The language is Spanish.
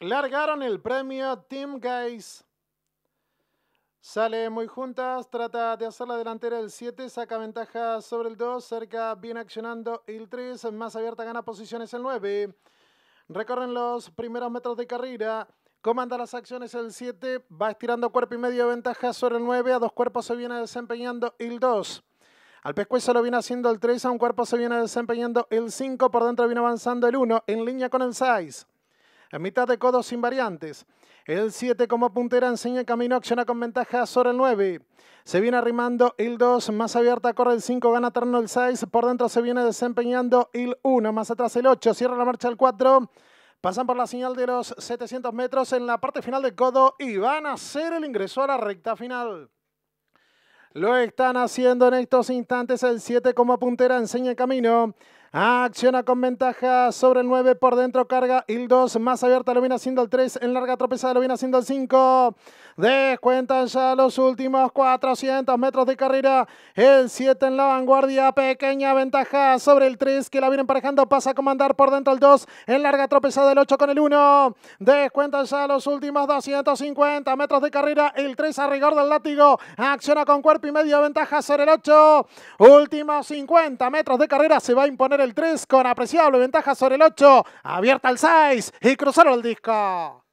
Largaron el premio Team Guys. Sale muy juntas, trata de hacer la delantera el 7, saca ventaja sobre el 2, cerca viene accionando el 3, más abierta gana posiciones el 9. Recorren los primeros metros de carrera. Comanda las acciones el 7, va estirando cuerpo y medio ventaja sobre el 9, a dos cuerpos se viene desempeñando el 2. Al pescuezo lo viene haciendo el 3, a un cuerpo se viene desempeñando el 5, por dentro viene avanzando el 1, en línea con el 6. En mitad de codo sin variantes. El 7 como puntera enseña camino, acciona con ventaja sobre el 9. Se viene arrimando el 2, más abierta corre el 5, gana terreno el 6. Por dentro se viene desempeñando el 1, más atrás el 8, cierra la marcha el 4. Pasan por la señal de los 700 metros en la parte final de codo y van a hacer el ingreso a la recta final. Lo están haciendo en estos instantes el 7 como puntera enseña el camino. Acciona con ventaja sobre el 9 por dentro, carga el 2, más abierta lo viene haciendo el 3, en larga tropezada lo viene haciendo el 5. Descuentan ya los últimos 400 metros de carrera. El 7 en la vanguardia, pequeña ventaja sobre el 3 que la viene emparejando, pasa a comandar por dentro el 2, en larga tropezada el 8 con el 1. Descuentan ya los últimos 250 metros de carrera, el 3 a rigor del látigo, acciona con cuerpo y medio, ventaja sobre el 8. Últimos 50 metros de carrera, se va a imponer el 3 con apreciable ventaja sobre el 8. Abierta el 6 y cruzaron el disco.